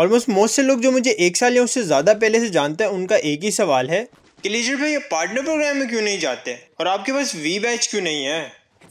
almost most से लोग जो मुझे एक साल या उससे ज़्यादा पहले से जानते हैं उनका एक ही सवाल है कि लीजर भाई आप पार्टनर प्रोग्राम में क्यों नहीं जाते और आपके पास वी बैच क्यों नहीं है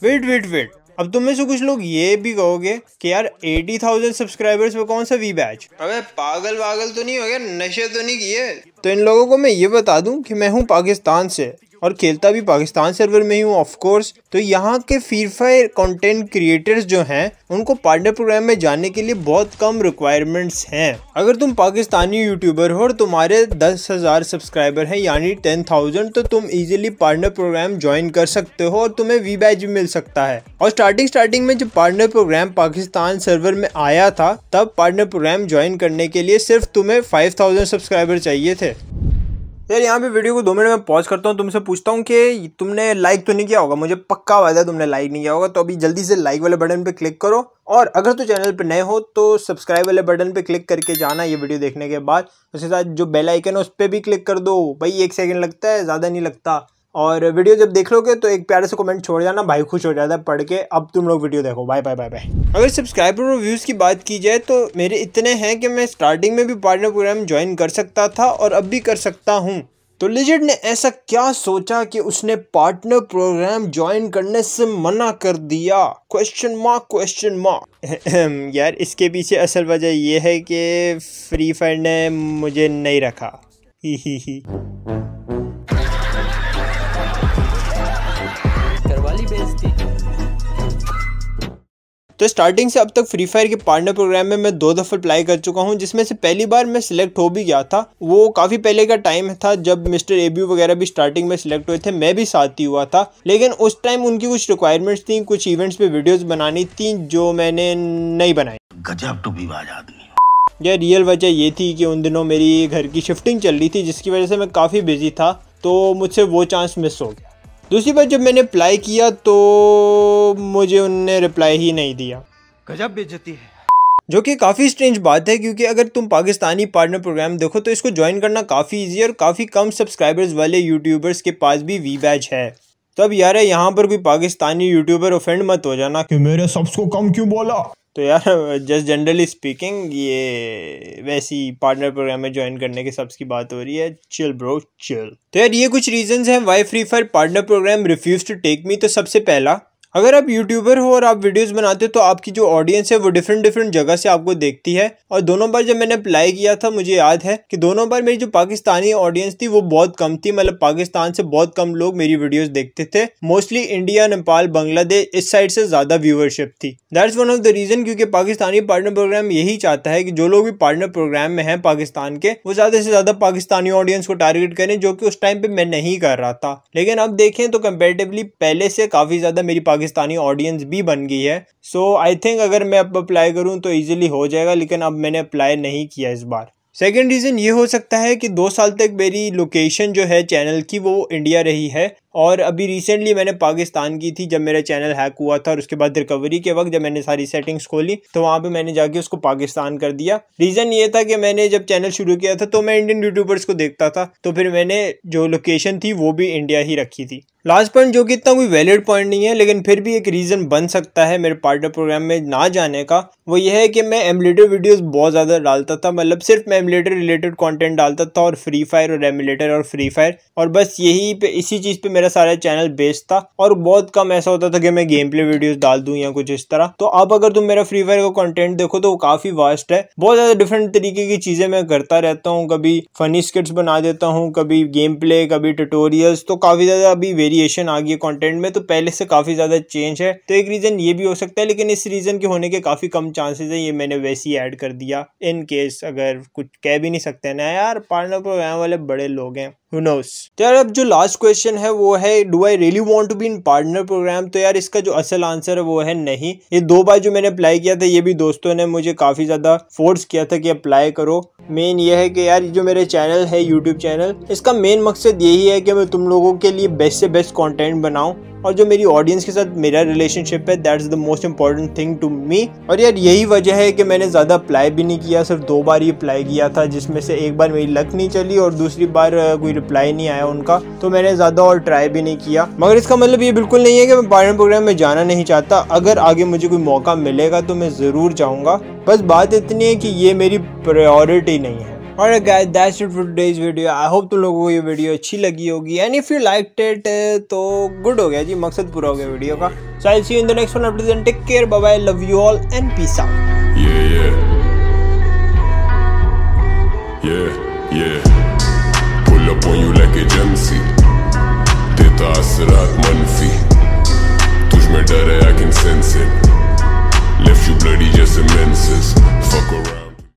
वेट वेट वेट अब तुम में से कुछ लोग ये भी कहोगे कि यार 80,000 सब्सक्राइबर्स में कौन सा वी बैच अबे पागल वागल तो नहीं हो गया नशे तो नहीं किए तो इन लोगों को मैं ये बता दूं कि मैं हूँ पाकिस्तान से और खेलता भी पाकिस्तान सर्वर में ही हूँ ऑफकोर्स तो यहाँ के फ्री फायर कॉन्टेंट क्रिएटर्स जो हैं उनको पार्टनर प्रोग्राम में जाने के लिए बहुत कम रिक्वायरमेंट्स हैं अगर तुम पाकिस्तानी यूट्यूबर हो और तुम्हारे दस हज़ार सब्सक्राइबर हैं यानी टेन थाउजेंड तो तुम इजीली पार्टनर प्रोग्राम ज्वाइन कर सकते हो और तुम्हें वी बैच भी मिल सकता है और स्टार्टिंग स्टार्टिंग में जब पार्टनर प्रोग्राम पाकिस्तान सर्वर में आया था तब पार्टनर प्रोग्राम ज्वाइन करने के लिए सिर्फ तुम्हें फाइव थाउजेंड सब्सक्राइबर चाहिए थे यार यहाँ पे वीडियो को दो मिनट में पॉज करता हूँ तुमसे पूछता हूँ कि तुमने लाइक तो नहीं किया होगा मुझे पक्का वादा है तुमने लाइक नहीं किया होगा तो अभी जल्दी से लाइक वाले बटन पे क्लिक करो और अगर तो चैनल पे नए हो तो सब्सक्राइब वाले बटन पे क्लिक करके जाना ये वीडियो देखने के बाद उसके साथ जो बेलाइकन है उस पर भी क्लिक कर दो भाई एक सेकेंड लगता है ज़्यादा नहीं लगता और वीडियो जब देख लोगे तो एक प्यारे से कमेंट छोड़ जाना भाई खुश हो जाता है पढ़ के अब तुम लोग वीडियो देखो बाय बाय बाय बाय अगर सब्सक्राइबर और व्यूज़ की बात की जाए तो मेरे इतने हैं कि मैं स्टार्टिंग में भी पार्टनर प्रोग्राम ज्वाइन कर सकता था और अब भी कर सकता हूँ तो लिजिट ने ऐसा क्या सोचा कि उसने पार्टनर प्रोग्राम ज्वाइन करने से मना कर दिया क्वेश्चन मार्क क्वेश्चन मार्क यार इसके पीछे असल वजह यह है कि फ्री फायर ने मुझे नहीं रखा ही ही ही तो स्टार्टिंग से अब तक फ्री फायर के पार्टनर प्रोग्राम में मैं दो दफ़ा अप्लाई कर चुका हूँ जिसमें से पहली बार मैं सिलेक्ट हो भी गया था वो काफ़ी पहले का टाइम था जब मिस्टर एबी वगैरह भी स्टार्टिंग में सिलेक्ट हुए थे मैं भी साथ ही हुआ था लेकिन उस टाइम उनकी कुछ रिक्वायरमेंट्स थी कुछ इवेंट्स पे वीडियोज बनानी थी जो मैंने नहीं बनाई गजब तो आदमी यह रियल वजह ये थी कि उन दिनों मेरी घर की शिफ्टिंग चल रही थी जिसकी वजह से मैं काफ़ी बिजी था तो मुझसे वो चांस मिस हो गया दूसरी बार जब मैंने अप्लाई किया तो मुझे उनने रिप्लाई ही नहीं दिया गजब बेचती है जो कि काफ़ी स्ट्रेंज बात है क्योंकि अगर तुम पाकिस्तानी पार्टनर प्रोग्राम देखो तो इसको ज्वाइन करना काफ़ी ईजी और काफ़ी कम सब्सक्राइबर्स वाले यूट्यूबर्स के पास भी वी बैच है तब तो यार यहाँ पर कोई पाकिस्तानी यूट्यूबर ऑफेंड मत हो जाना कि मेरे सब्स को कम क्यों बोला तो यार जस्ट जनरली स्पीकिंग ये वैसी पार्टनर प्रोग्राम में ज्वाइन करने के सब्स की बात हो रही है चिल ब्रो चिल तो यार ये कुछ रीजंस हैं why free fire partner program refuse to take me तो सबसे पहला अगर आप यूट्यूबर हो और आप वीडियोस बनाते हो तो आपकी जो ऑडियंस है वो डिफरेंट डिफरेंट जगह से आपको देखती है और दोनों बार जब मैंने अप्लाई किया था मुझे याद है कि दोनों बार मेरी जो पाकिस्तानी ऑडियंस थी वो बहुत कम थी मतलब पाकिस्तान से बहुत कम लोग मेरी वीडियोस देखते थे मोस्टली इंडिया नेपाल बांग्लादेश इस साइड से ज्यादा व्यूअरशिप थी that's one of the reason क्योंकि पाकिस्तानी पार्टनर प्रोग्राम यही चाहता है कि जो लोग भी पार्टनर प्रोग्राम में है पाकिस्तान के वो ज्यादा से ज्यादा पाकिस्तानी ऑडियंस को टारगेट करें जो कि उस टाइम पे मैं नहीं कर रहा था लेकिन अब देखें तो कंपेरेटिवली पहले से काफी ज्यादा मेरी पाकिस्तानी ऑडियंस भी बन गई है सो आई थिंक अगर मैं अब अप्लाई करूँ तो ईजिली हो जाएगा लेकिन अब मैंने अप्लाई नहीं किया इस बार सेकेंड रीज़न ये हो सकता है कि दो साल तक मेरी लोकेशन जो है चैनल की वो इंडिया रही है और अभी रिसेंटली मैंने पाकिस्तान की थी जब मेरा चैनल हैक हुआ था और उसके बाद रिकवरी के वक्त जब मैंने सारी सेटिंग्स खोली तो वहाँ पे मैंने जाके उसको पाकिस्तान कर दिया रीज़न ये था कि मैंने जब चैनल शुरू किया था तो मैं इंडियन यूट्यूबर्स को देखता था तो फिर मैंने जो लोकेशन थी वो भी इंडिया ही रखी थी लास्ट पॉइंट जो कि इतना कोई वैलिड पॉइंट नहीं है लेकिन फिर भी एक रीज़न बन सकता है मेरे पार्टनर प्रोग्राम में ना जाने का वो यह है कि मैं एमुलेटर वीडियोस बहुत ज़्यादा डालता था मतलब सिर्फ मैं एमुलेटर रिलेटेड कंटेंट डालता था और फ्री फायर और एमुलेटर और फ्री फायर और बस यही पे इसी चीज़ पे मेरा सारा चैनल बेस्ड था और बहुत कम ऐसा होता था कि मैं गेम प्ले वीडियोज़ डाल दूँ या कुछ इस तरह तो अब अगर तुम मेरा फ्री फायर का कॉन्टेंट देखो तो वो काफ़ी वास्ट है बहुत ज़्यादा डिफरेंट तरीके की चीज़ें मैं करता रहता हूँ कभी फनी स्किट्स बना देता हूँ कभी गेम प्ले कभी टटोरियल्स तो काफ़ी ज़्यादा अभी वेरिएशन आ गई है कॉन्टेंट में तो पहले से काफ़ी ज़्यादा चेंज है तो एक रीज़न ये भी हो सकता है लेकिन इस रीज़न के होने के काफ़ी कम चांसेस है ये मैंने वैसे ही ऐड कर दिया इन केस अगर कुछ कह भी नहीं सकते ना यार पार्टनर प्रोग्राम तो वाले बड़े लोग हैं नोस तो यार अब जो लास्ट क्वेश्चन है वो है do I really want to be in partner program तो यार इसका जो असल आंसर है वो है नहीं ये दो बार जो मैंने अप्लाई किया था ये भी दोस्तों ने मुझे काफ़ी ज़्यादा फोर्स किया था कि अप्लाई करो मेन ये है कि यार जो मेरे चैनल है यूट्यूब चैनल इसका मेन मकसद यही है कि मैं तुम लोगों के लिए बेस्ट से बेस्ट कॉन्टेंट बनाऊँ और जो मेरी ऑडियंस के साथ मेरा रिलेशनशिप है that is the most important thing to me और यार यही वजह है कि मैंने ज़्यादा अप्लाई भी नहीं किया सिर्फ दो बार ही अप्लाई किया था जिसमें से एक बार मेरी लक नहीं चली और दूसरी बार कोई रिप्लाई नहीं आया उनका तो मैंने ज़्यादा और ट्राई भी नहीं किया मगर इसका मतलब ये बिल्कुल नहीं है कि मैं पार्टनर प्रोग्राम में जाना नहीं चाहता अगर आगे मुझे कोई मौका मिलेगा तो मैं ज़रूर जाऊँगा बस बात इतनी है कि ये मेरी प्रायोरिटी नहीं है और guys that's it for today's video I hope तुम लोगों को ये वीडियो अच्छी लगी होगी and if you like it तो गुड हो गया जी मकसद पूरा हो गया वीडियो का so I will see you in the next one update take care bye bye love you all and peace out ये ये ये ये